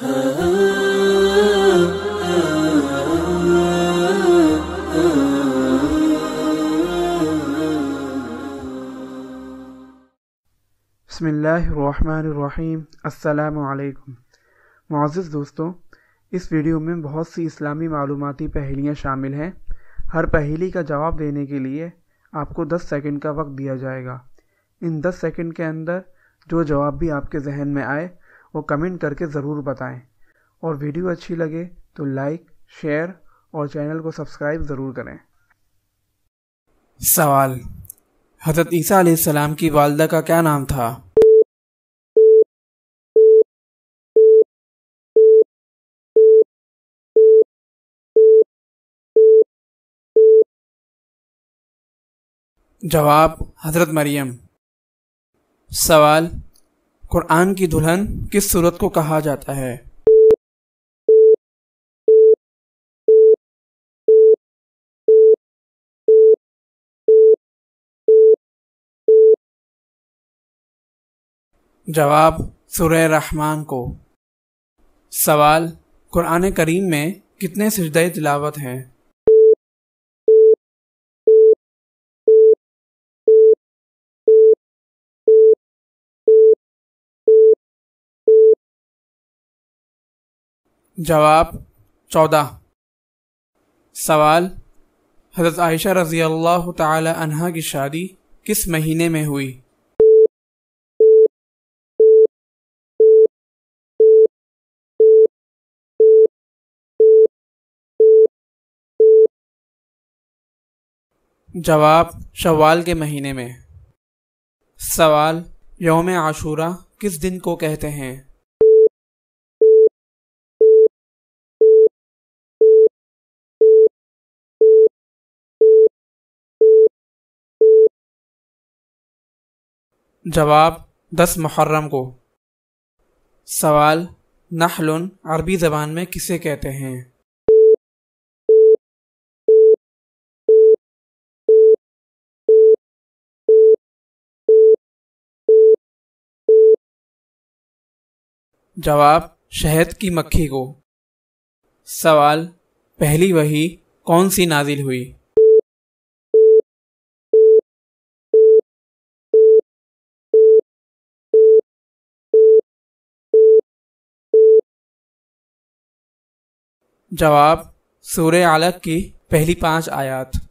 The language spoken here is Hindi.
बसमीम अल्लाम मज़ज़ दोस्तों इस वीडियो में बहुत सी इस्लामी मालूमती पहेलियाँ शामिल हैं हर पहेली का जवाब देने के लिए आपको 10 सेकंड का वक्त दिया जाएगा इन 10 सेकंड के अंदर जो जवाब भी आपके जहन में आए वो कमेंट करके ज़रूर बताएं और वीडियो अच्छी लगे तो लाइक शेयर और चैनल को सब्सक्राइब ज़रूर करें सवाल हजरत ईसा सलाम की वालदा का क्या नाम था जवाब हजरत मरियम सवाल कुरान की दुल्हन किस सूरत को कहा जाता है जवाब सुरह रहमान को सवाल कुरान करीम में कितने सजदे तिलावत हैं जवाब चौदह सवाल हज़रत आयशा रज़ी अल्लाह तहा की शादी किस महीने में हुई जवाब शवाल के महीने में सवाल योम आशूरा किस दिन को कहते हैं जवाब दस मुहर्रम को सवाल नहलुन अरबी ज़बान में किसे कहते हैं जवाब शहद की मक्खी को सवाल पहली वही कौन सी नाजिल हुई जवाब सूर्य आलक की पहली पांच आयात